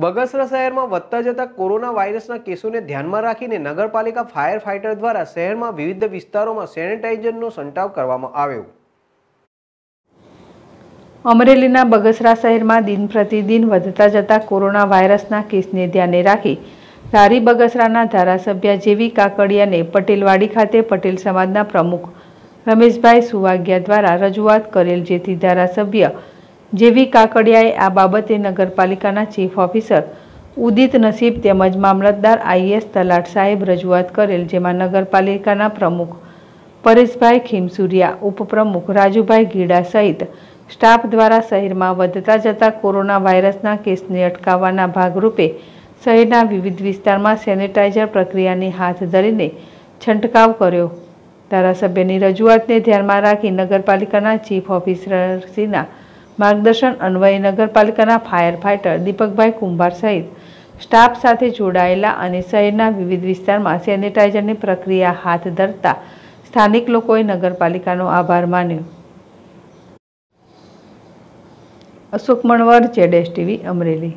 બગસરા શહેરમાં વધતા જતા કોરોના વાયરસના કેસોને ધ્યાનમાં રાખીને નગરપાલિકા ફાયર ફાઇટર દ્વારા શહેરમાં વિવિધ વિસ્તારોમાં સેનિટાઇઝરનો સંટાવ કરવામાં આવ્યો અમરેલીના બગસરા શહેરમાં દિન પ્રતિદિન વધતા જતા કોરોના વાયરસના કેસને ધ્યાને રાખી ધારી બગસરાના ધારાસભ્ય જેવી કાકડિયાને પટેલવાડી ખાતે પટેલ સમાજના પ્રમુખ રમેશભાઈ સુવાગ્યા દ્વારા રજૂઆત કરેલ જેથી ધારાસભ્ય જેવી કાકડિયાએ આ બાબતે નગરપાલિકાના ચીફ ઓફિસર ઉદિત નસીબ તેમજ મામલતદાર આઈએસ તલાટ સાહેબ રજૂઆત કરેલ જેમાં નગરપાલિકાના પ્રમુખ પરેશભાઈ ખીમસુરિયા ઉપપ્રમુખ રાજુભાઈ ગીડા સહિત સ્ટાફ દ્વારા શહેરમાં વધતા જતા કોરોના વાયરસના કેસને અટકાવવાના ભાગરૂપે શહેરના વિવિધ વિસ્તારમાં સેનિટાઈઝર પ્રક્રિયાની હાથ ધરીને છંટકાવ કર્યો ધારાસભ્યની રજૂઆતને ધ્યાનમાં રાખી નગરપાલિકાના ચીફ ઓફિસરસીના માર્ગદર્શન અન્વયે નગરપાલિકાના ફાયર ફાઇટર દીપકભાઈ કુંભાર સહિત સ્ટાફ સાથે જોડાયેલા અને શહેરના વિવિધ વિસ્તારમાં સેનિટાઇઝરની પ્રક્રિયા હાથ ધરતા સ્થાનિક લોકોએ નગરપાલિકાનો આભાર માન્યો અશોક મણવર જેડેશ ટીવી અમરેલી